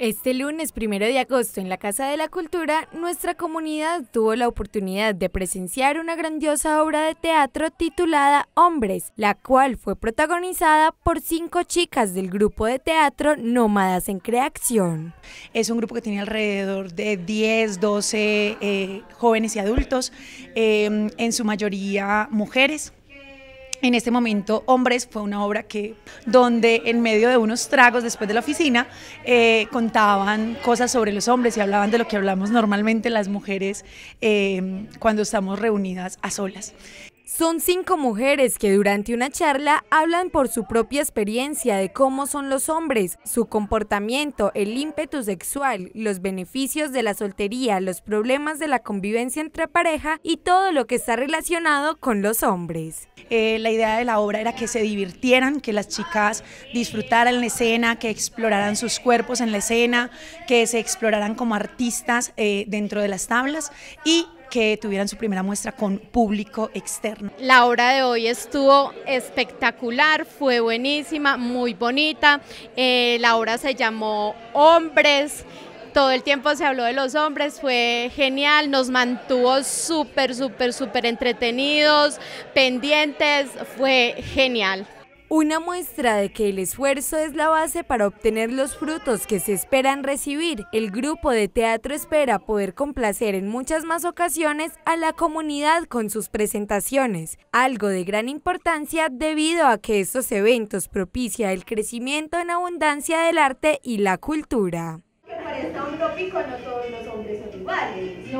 Este lunes primero de agosto en la Casa de la Cultura, nuestra comunidad tuvo la oportunidad de presenciar una grandiosa obra de teatro titulada Hombres, la cual fue protagonizada por cinco chicas del grupo de teatro Nómadas en Creación. Es un grupo que tiene alrededor de 10, 12 eh, jóvenes y adultos, eh, en su mayoría mujeres en este momento Hombres fue una obra que donde en medio de unos tragos después de la oficina eh, contaban cosas sobre los hombres y hablaban de lo que hablamos normalmente las mujeres eh, cuando estamos reunidas a solas. Son cinco mujeres que durante una charla hablan por su propia experiencia de cómo son los hombres, su comportamiento, el ímpetu sexual, los beneficios de la soltería, los problemas de la convivencia entre pareja y todo lo que está relacionado con los hombres. Eh, la idea de la obra era que se divirtieran, que las chicas disfrutaran la escena, que exploraran sus cuerpos en la escena, que se exploraran como artistas eh, dentro de las tablas y que tuvieran su primera muestra con público externo. La obra de hoy estuvo espectacular, fue buenísima, muy bonita. Eh, la obra se llamó Hombres todo el tiempo se habló de los hombres, fue genial, nos mantuvo súper, súper, súper entretenidos, pendientes, fue genial. Una muestra de que el esfuerzo es la base para obtener los frutos que se esperan recibir, el grupo de teatro espera poder complacer en muchas más ocasiones a la comunidad con sus presentaciones, algo de gran importancia debido a que estos eventos propicia el crecimiento en abundancia del arte y la cultura. un tópico, no todos los hombres son iguales.